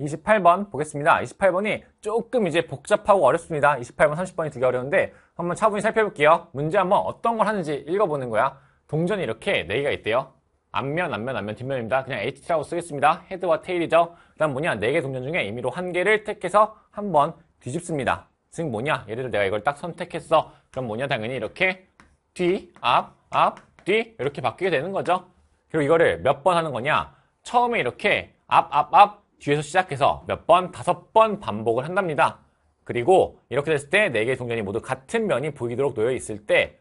28번 보겠습니다. 28번이 조금 이제 복잡하고 어렵습니다. 28번, 30번이 되개 어려운데 한번 차분히 살펴볼게요. 문제 한번 어떤 걸 하는지 읽어보는 거야. 동전이 이렇게 4개가 있대요. 앞면, 앞면, 앞면, 뒷면입니다. 그냥 HT라고 쓰겠습니다. 헤드와 테일이죠. 그 다음 뭐냐, 4개 동전 중에 임의로 1개를 택해서 한번 뒤집습니다. 즉 뭐냐, 예를 들어 내가 이걸 딱 선택했어. 그럼 뭐냐, 당연히 이렇게 뒤, 앞, 앞, 뒤 이렇게 바뀌게 되는 거죠. 그리고 이거를 몇 번 하는 거냐, 처음에 이렇게 앞, 앞, 앞, 뒤에서 시작해서 몇 번, 다섯 번 반복을 한답니다. 그리고 이렇게 됐을 때 네 개의 동전이 모두 같은 면이 보이도록 놓여 있을 때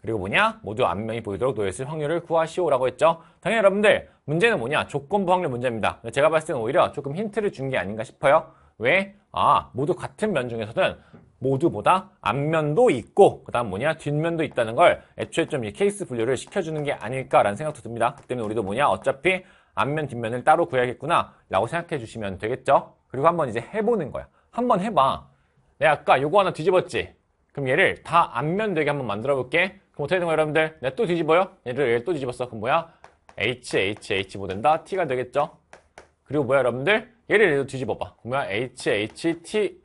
그리고 뭐냐? 모두 앞면이 보이도록 놓여 있을 확률을 구하시오라고 했죠. 당연히 여러분들 문제는 뭐냐? 조건부 확률 문제입니다. 제가 봤을 때는 오히려 조금 힌트를 준 게 아닌가 싶어요. 왜? 아, 모두 같은 면 중에서는 모두보다 앞면도 있고 그다음 뭐냐 뒷면도 있다는 걸 애초에 좀 이 케이스 분류를 시켜주는 게 아닐까라는 생각도 듭니다. 그 때문에 우리도 뭐냐 어차피 앞면 뒷면을 따로 구해야겠구나 라고 생각해 주시면 되겠죠 그리고 한번 이제 해보는 거야 한번 해봐 내가 아까 요거 하나 뒤집었지 그럼 얘를 다 앞면 되게 한번 만들어 볼게 그럼 어떻게 되는 거야 여러분들 내가 또 뒤집어요 얘를 얘를 또 뒤집었어 그럼 뭐야 h h h 뭐 된다 t가 되겠죠 그리고 뭐야 여러분들 얘를 얘도 뒤집어 봐 그러면 h h t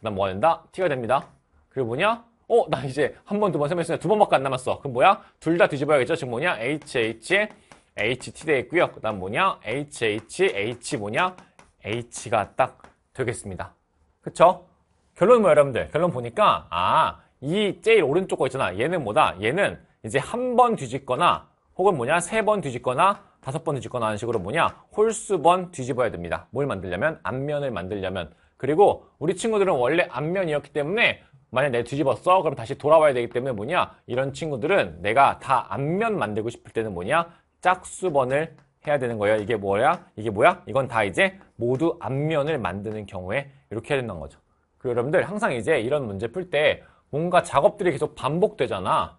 난 뭐가 된다 t가 됩니다 그리고 뭐냐 어, 나 이제 한 번, 두 번, 세 번, 했으니까 두 번밖에 안 남았어. 그럼 뭐야? 둘 다 뒤집어야겠죠? 지금 뭐냐? HH에 HT 되어 있고요. 그 다음 뭐냐? HH, H 뭐냐? H가 딱 되겠습니다. 그쵸? 결론은 뭐 여러분들? 결론 보니까 아, 이 제일 오른쪽 거 있잖아. 얘는 뭐다? 얘는 이제 한 번 뒤집거나 혹은 뭐냐? 세 번 뒤집거나 다섯 번 뒤집거나 하는 식으로 뭐냐? 홀수번 뒤집어야 됩니다. 뭘 만들려면? 앞면을 만들려면. 그리고 우리 친구들은 원래 앞면이었기 때문에 만약 내 뒤집었어? 그럼 다시 돌아와야 되기 때문에 뭐냐? 이런 친구들은 내가 다 앞면 만들고 싶을 때는 뭐냐? 짝수번을 해야 되는 거예요. 이게 뭐야? 이게 뭐야? 이건 다 이제 모두 앞면을 만드는 경우에 이렇게 해야 된다는 거죠. 그 여러분들 항상 이제 이런 문제 풀 때 뭔가 작업들이 계속 반복되잖아.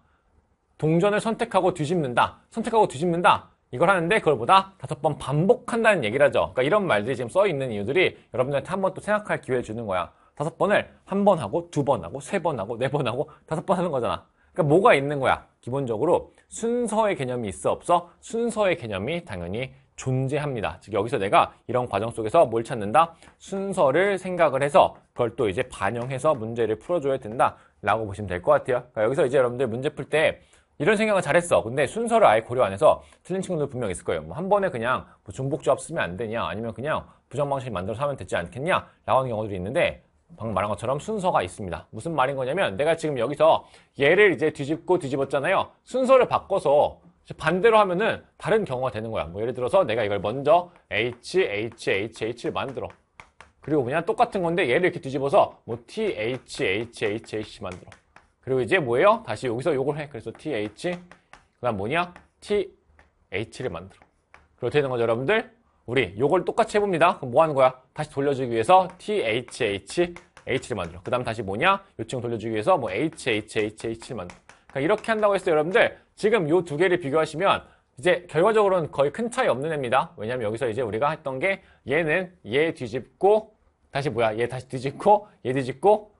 동전을 선택하고 뒤집는다. 선택하고 뒤집는다. 이걸 하는데 그걸 보다 다섯 번 반복한다는 얘기를 하죠. 그러니까 이런 말들이 지금 써 있는 이유들이 여러분들한테 한 번 또 생각할 기회를 주는 거야. 다섯 번을 한 번 하고 두 번 하고 세 번 하고 네 번 하고 다섯 번 하는 거잖아. 그러니까 뭐가 있는 거야? 기본적으로 순서의 개념이 있어 없어? 순서의 개념이 당연히 존재합니다. 즉 여기서 내가 이런 과정 속에서 뭘 찾는다? 순서를 생각을 해서 그걸 또 이제 반영해서 문제를 풀어줘야 된다라고 보시면 될 것 같아요. 그러니까 여기서 이제 여러분들 문제 풀 때 이런 생각을 잘했어. 근데 순서를 아예 고려 안 해서 틀린 친구들 분명 있을 거예요. 뭐한 번에 그냥 뭐 중복조합 쓰면 안 되냐? 아니면 그냥 부정방식 만들어서 하면 되지 않겠냐? 라고 하는 경우들이 있는데 방금 말한 것처럼 순서가 있습니다. 무슨 말인 거냐면 내가 지금 여기서 얘를 이제 뒤집고 뒤집었잖아요. 순서를 바꿔서 반대로 하면은 다른 경우가 되는 거야. 뭐 예를 들어서 내가 이걸 먼저 H, H, H, H를 만들어. 그리고 그냥 똑같은 건데 얘를 이렇게 뒤집어서 뭐 T, H, H, H, H 만들어. 그리고 이제 뭐예요? 다시 여기서 요걸 해. 그래서 T, H, 그 다음 뭐냐? T, H를 만들어. 그렇게 되는 거죠, 여러분들? 우리 요걸 똑같이 해봅니다. 그럼 뭐 하는 거야? 다시 돌려주기 위해서 THH, H를 만들어. 그 다음 다시 뭐냐? 요층 돌려주기 위해서 뭐 HHHH를 만들어. 그러니까 이렇게 한다고 했어요, 여러분들. 지금 요 두 개를 비교하시면 이제 결과적으로는 거의 큰 차이 없는 애입니다. 왜냐면 여기서 이제 우리가 했던 게 얘는 얘 뒤집고 다시 뭐야? 얘 다시 뒤집고 얘 뒤집고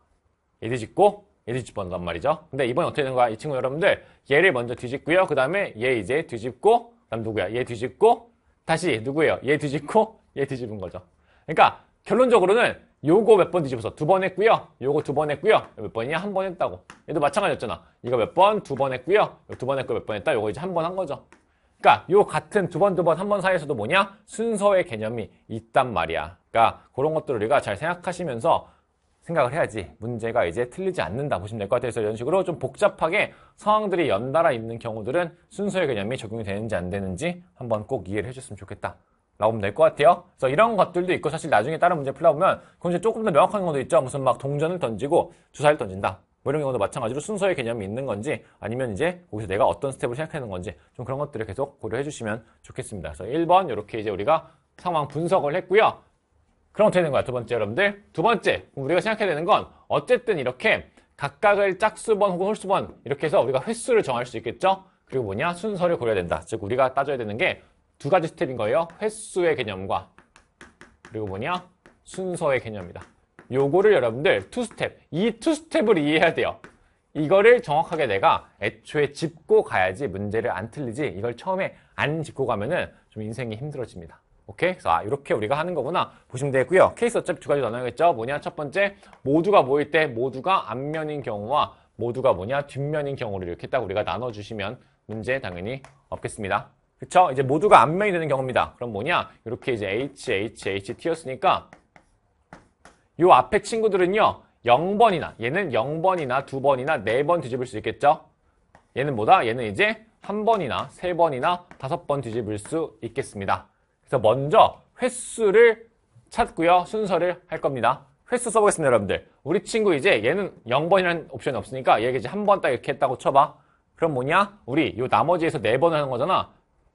얘 뒤집고 얘뒤집어는단 말이죠. 근데 이번에 어떻게 된 거야? 이 친구 여러분들 얘를 먼저 뒤집고요. 그 다음에 얘 이제 뒤집고 그다음 누구야? 얘 뒤집고 다시 누구예요? 얘 뒤집고 얘 뒤집은 거죠. 그러니까 결론적으로는 요거 몇 번 뒤집어서 두 번 했고요. 요거 두 번 했고요. 몇 번이냐? 한 번 했다고. 얘도 마찬가지였잖아. 이거 몇 번? 두 번 했고요. 두 번 했고 몇 번 했다. 요거 이제 한 번 한 거죠. 그러니까 요 같은 두 번, 두 번, 한 번 사이에서도 뭐냐? 순서의 개념이 있단 말이야. 그러니까 그런 것들을 우리가 잘 생각하시면서 생각을 해야지 문제가 이제 틀리지 않는다 보시면 될 것 같아서 이런 식으로 좀 복잡하게 상황들이 연달아 있는 경우들은 순서의 개념이 적용이 되는지 안 되는지 한번 꼭 이해를 해줬으면 좋겠다. 라고 하면될 것 같아요. 그래서 이런 것들도 있고 사실 나중에 다른 문제 풀다보면 그건 조금 더 명확한 경우도 있죠. 무슨 막 동전을 던지고 주사를 던진다. 뭐 이런 경우도 마찬가지로 순서의 개념이 있는 건지 아니면 이제 거기서 내가 어떤 스텝을 생각하는 건지 좀 그런 것들을 계속 고려해 주시면 좋겠습니다. 그래서 1번 이렇게 이제 우리가 상황 분석을 했고요. 그럼 되는 거야? 두 번째 여러분들. 두 번째 우리가 생각해야 되는 건 어쨌든 이렇게 각각을 짝수번 혹은 홀수번 이렇게 해서 우리가 횟수를 정할 수 있겠죠? 그리고 뭐냐? 순서를 고려해야 된다. 즉 우리가 따져야 되는 게 두 가지 스텝인 거예요. 횟수의 개념과 그리고 뭐냐? 순서의 개념이다. 요거를 여러분들 투 스텝, 이 투 스텝을 이해해야 돼요. 이거를 정확하게 내가 애초에 짚고 가야지 문제를 안 틀리지 이걸 처음에 안 짚고 가면은 좀 인생이 힘들어집니다. 오케이? 그래서 아, 이렇게 우리가 하는 거구나 보시면 되고요. 겠 케이스 어차피 두 가지 나눠야겠죠. 뭐냐? 첫 번째, 모두가 모일 때 모두가 앞면인 경우와 모두가 뭐냐? 뒷면인 경우를 이렇게 딱 우리가 나눠주시면 문제 당연히 없겠습니다. 그쵸? 이제 모두가 앞면이 되는 경우입니다. 그럼 뭐냐? 이렇게 이제 H, H, H t 였으니까이 앞에 친구들은요. 0번이나 얘는 0번이나 2번이나 4번 뒤집을 수 있겠죠? 얘는 뭐다? 얘는 이제 한번이나 세번이나 다섯 번 뒤집을 수 있겠습니다. 그래서 먼저 횟수를 찾고요. 순서를 할 겁니다. 횟수 써보겠습니다, 여러분들. 우리 친구 이제 얘는 0번이라는 옵션이 없으니까 얘가 이제 한 번 딱 이렇게 했다고 쳐봐. 그럼 뭐냐? 우리 요 나머지에서 4번 하는 거잖아.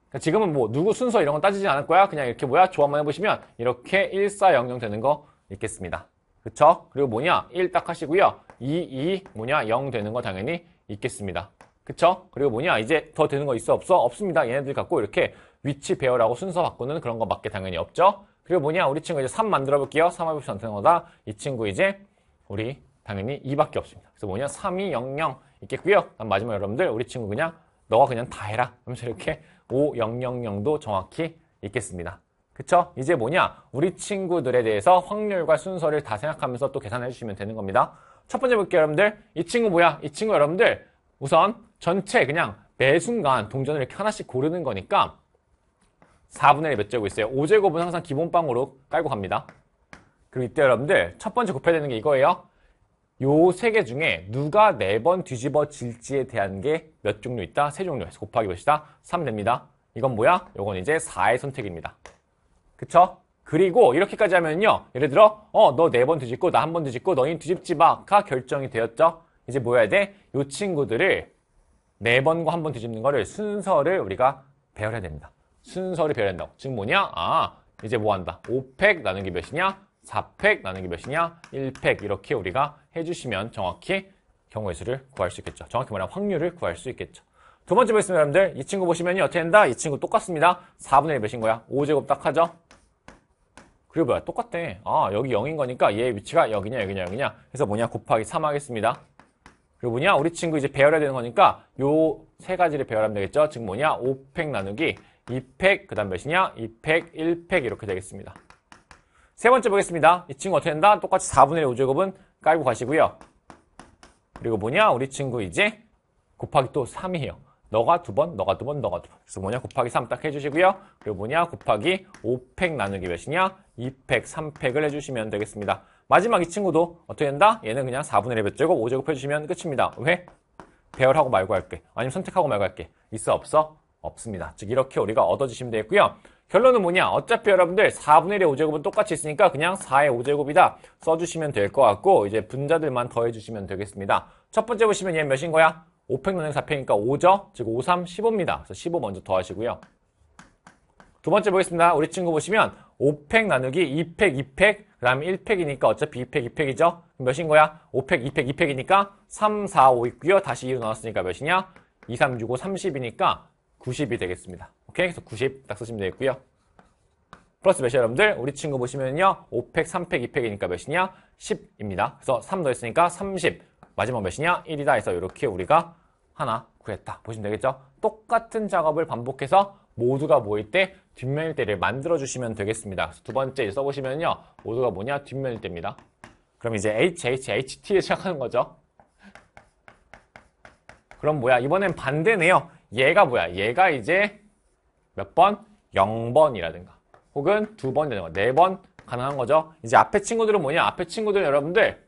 그러니까 지금은 뭐 누구 순서 이런 건 따지진 않을 거야. 그냥 이렇게 뭐야? 조합만 해보시면 이렇게 1, 4, 0, 0 되는 거 있겠습니다. 그쵸? 그리고 뭐냐? 1 딱 하시고요. 2, 2 뭐냐? 0 되는 거 당연히 있겠습니다. 그쵸? 그리고 뭐냐? 이제 더 되는 거 있어? 없어? 없습니다. 얘네들 갖고 이렇게 위치 배열하고 순서 바꾸는 그런 거밖에 당연히 없죠. 그리고 뭐냐 우리 친구 이제 3 만들어 볼게요. 3합입수 안테나다이 친구 이제 우리 당연히 2밖에 없습니다. 그래서 뭐냐 3200 있겠고요. 다음 마지막 여러분들 우리 친구 그냥 너가 그냥 다 해라. 하면서 이렇게 5000도 정확히 있겠습니다. 그쵸? 이제 뭐냐? 우리 친구들에 대해서 확률과 순서를 다 생각하면서 또 계산해 주시면 되는 겁니다. 첫 번째 볼게요, 여러분들. 이 친구 뭐야? 이 친구 여러분들. 우선 전체 그냥 매 순간 동전을 이렇게 하나씩 고르는 거니까 4분의 1몇 재고 있어요. 5제곱은 항상 기본방으로 깔고 갑니다. 그럼 이때 여러분들 첫 번째 곱해야 되는 게 이거예요. 요 세 개 중에 누가 네 번 뒤집어질지에 대한 게 몇 종류 있다? 세 종류. 해서 곱하기 몇이다? 3 됩니다. 이건 뭐야? 이건 이제 4의 선택입니다. 그쵸? 그리고 이렇게까지 하면요. 예를 들어 어너 네 번 뒤집고 나 한 번 뒤집고 너희 뒤집지 마가 결정이 되었죠. 이제 뭐 해야 돼? 요 친구들을 네 번과 한 번 뒤집는 거를 순서를 우리가 배열해야 됩니다. 순서를 배열한다고즉 뭐냐? 아, 이제 뭐 한다? 5팩 나누기 몇이냐? 4팩 나누기 몇이냐? 1팩 이렇게 우리가 해주시면 정확히 경우의 수를 구할 수 있겠죠. 정확히 말하면 확률을 구할 수 있겠죠. 두 번째 습니씀 여러분들 이 친구 보시면 어떻게 된다? 이 친구 똑같습니다. 4분의 1 몇인 거야? 5제곱 딱 하죠? 그리고 뭐야? 똑같대. 아 여기 0인 거니까 얘의 위치가 여기냐 여기냐 여기냐 그래서 뭐냐? 곱하기 3 하겠습니다. 그리고 뭐냐? 우리 친구 이제 배열해야 되는 거니까 요 세 가지를 배열하면 되겠죠? 즉 뭐냐? 5팩 나누기 2팩, 그 다음 몇이냐? 2팩, 1팩 이렇게 되겠습니다. 세 번째 보겠습니다. 이 친구 어떻게 된다? 똑같이 4분의 1 5제곱은 깔고 가시고요. 그리고 뭐냐? 우리 친구 이제 곱하기 또 3이에요. 너가 두 번, 너가 두 번, 너가 두 번. 그래서 뭐냐? 곱하기 3 딱 해주시고요. 그리고 뭐냐? 곱하기 5팩 나누기 몇이냐? 2팩, 3팩을 해주시면 되겠습니다. 마지막 이 친구도 어떻게 된다? 얘는 그냥 4분의 1몇 제곱, 5제곱 해주시면 끝입니다. 왜? 배열하고 말고 할게. 아니면 선택하고 말고 할게. 있어, 없어? 없습니다. 즉 이렇게 우리가 얻어지시면 되겠고요. 결론은 뭐냐? 어차피 여러분들 4분의 1의 5제곱은 똑같이 있으니까 그냥 4의 5제곱이다 써주시면 될 것 같고 이제 분자들만 더해주시면 되겠습니다. 첫 번째 보시면 얘 몇인 거야? 5팩 논행 4팩이니까 5죠? 즉 5, 3, 15입니다. 그래서 15 먼저 더하시고요. 두 번째 보겠습니다. 우리 친구 보시면 5팩 나누기 2팩, 2팩, 그 다음에 1팩이니까 어차피 2팩, 2팩이죠? 몇인 거야? 5팩, 2팩, 2팩이니까 3, 4, 5 있고요. 다시 2로 나왔으니까 몇이냐? 2, 3, 6, 5, 30이니까 90이 되겠습니다. 오케이? 그래서 90 딱 쓰시면 되겠고요. 플러스 몇이 여러분들? 우리 친구 보시면요. 5팩, 3팩, 2팩이니까 몇이냐? 10입니다. 그래서 3 더했으니까 30. 마지막 몇이냐? 1이다 해서 이렇게 우리가 하나 구했다. 보시면 되겠죠? 똑같은 작업을 반복해서 모두가 모일 때 뒷면일대를 만들어주시면 되겠습니다. 두 번째 써보시면요. 모두가 뭐냐? 뒷면일대입니다. 그럼 이제 HHHT에 시작하는 거죠. 그럼 뭐야? 이번엔 반대네요. 얘가 뭐야? 얘가 이제 몇 번? 0번이라든가 혹은 두 번 되는 거, 가네번 가능한 거죠. 이제 앞에 친구들은 뭐냐? 앞에 친구들은 여러분들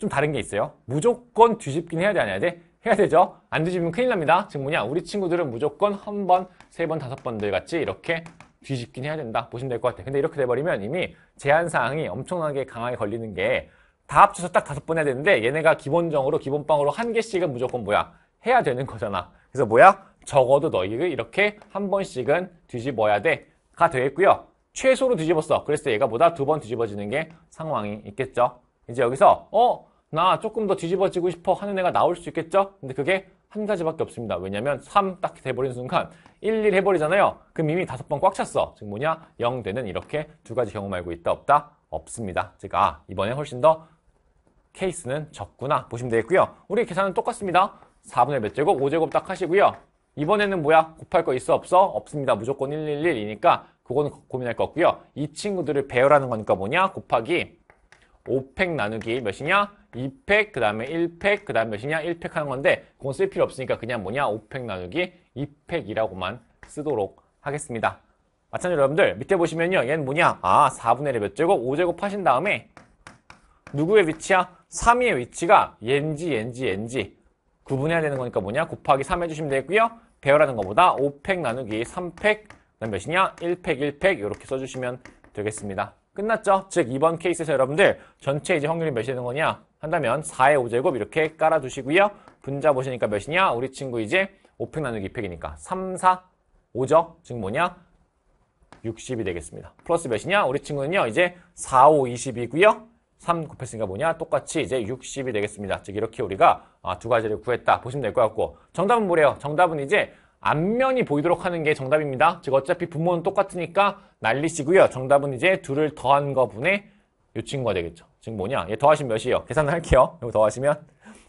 좀 다른 게 있어요. 무조건 뒤집긴 해야 되냐? 해야 돼? 해야 되죠. 안 뒤집으면 큰일 납니다. 지금 뭐냐? 우리 친구들은 무조건 한 번, 세 번, 다섯 번들 같이 이렇게 뒤집긴 해야 된다. 보시면 될 것 같아요. 근데 이렇게 돼버리면 이미 제한사항이 엄청나게 강하게 걸리는 게 다 합쳐서 딱 다섯 번 해야 되는데 얘네가 기본적으로 기본빵으로 한 개씩은 무조건 뭐야? 해야 되는 거잖아. 그래서 뭐야? 적어도 너희를 이렇게 한 번씩은 뒤집어야 돼가 되겠고요. 최소로 뒤집었어. 그래서 얘가 보다 두 번 뒤집어지는 게 상황이 있겠죠. 이제 여기서 어? 나 조금 더 뒤집어지고 싶어 하는 애가 나올 수 있겠죠? 근데 그게 한 가지밖에 없습니다. 왜냐면 3딱 돼버리는 순간 1, 1 해버리잖아요. 그럼 이미 다섯 번 꽉 찼어. 지금 뭐냐? 0 되는 이렇게 두 가지 경우 말고 있다 없다? 없습니다. 즉 아, 이번에 훨씬 더 케이스는 적구나 보시면 되겠고요. 우리 계산은 똑같습니다. 4분의 몇 제곱? 5제곱 딱 하시고요. 이번에는 뭐야? 곱할 거 있어? 없어? 없습니다. 무조건 111이니까 그거는 고민할 거 없고요. 이 친구들을 배열하는 거니까 뭐냐? 곱하기 5팩 나누기 몇이냐? 2팩, 그 다음에 1팩, 그 다음에 몇이냐? 1팩 하는 건데 그건 쓸 필요 없으니까 그냥 뭐냐? 5팩 나누기 2팩이라고만 쓰도록 하겠습니다. 마찬가지로 여러분들 밑에 보시면요. 얘는 뭐냐? 아, 4분의 1 몇 제곱, 5제곱 하신 다음에 누구의 위치야? 3위의 위치가 얘지얘지얘지 구분해야 되는 거니까 뭐냐? 곱하기 3 해주시면 되겠고요. 배열하는 것보다 5팩 나누기 3팩, 그다음 몇이냐? 1팩, 1팩 이렇게 써주시면 되겠습니다. 끝났죠? 즉 이번 케이스에서 여러분들 전체 이제 확률이 몇이 되는 거냐? 한다면 4의 5제곱 이렇게 깔아두시고요. 분자 보시니까 몇이냐? 우리 친구 이제 5팩 나누기 2팩이니까 3, 4, 5죠? 즉 뭐냐? 60이 되겠습니다. 플러스 몇이냐? 우리 친구는요. 이제 4, 5, 20이고요. 3 곱했으니까 뭐냐? 똑같이 이제 60이 되겠습니다. 즉 이렇게 우리가 아, 두 가지를 구했다 보시면 될 것 같고 정답은 뭐래요? 정답은 이제 앞면이 보이도록 하는 게 정답입니다. 즉 어차피 분모는 똑같으니까 날리시고요. 정답은 이제 둘을 더한 거분의 요 친구가 되겠죠. 지금 뭐냐? 얘 더하시면 몇이에요? 계산을 할게요. 이거 더하시면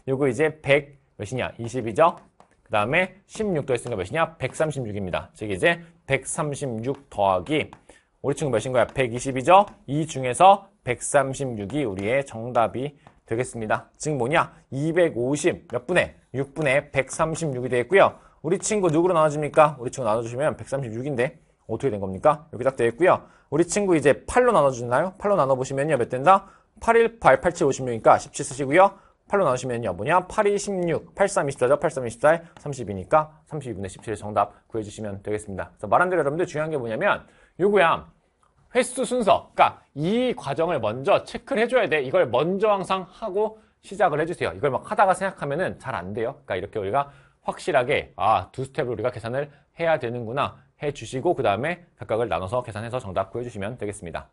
이거 이제 100 몇이냐? 20이죠. 그 다음에 16 더했으니까 몇이냐? 136입니다. 즉 이제 136 더하기 우리 친구 몇인 거야? 120이죠? 이 중에서 136이 우리의 정답이 되겠습니다. 즉 뭐냐? 250 몇분에6분에 136이 되겠고요. 우리 친구 누구로 나눠줍니까? 우리 친구 나눠주시면 136인데 어떻게 된 겁니까? 여기 딱 되겠고요. 우리 친구 이제 8로 나눠주나요? 8로 나눠보시면요. 몇 된다? 818, 87, 56이니까 17 쓰시고요. 8로 나누시면요. 뭐냐? 8이 16, 8, 3, 24죠. 8, 3, 24에 30이니까 32분의 17 정답 구해주시면 되겠습니다. 그래서 말한 대로 여러분들 중요한 게 뭐냐면 요거야 횟수 순서, 그러니까 이 과정을 먼저 체크를 해줘야 돼. 이걸 먼저 항상 하고 시작을 해주세요. 이걸 막 하다가 생각하면 은잘 안 돼요. 그러니까 이렇게 우리가 확실하게 아, 두 스텝을 우리가 계산을 해야 되는구나 해주시고 그 다음에 각각을 나눠서 계산해서 정답 구해주시면 되겠습니다.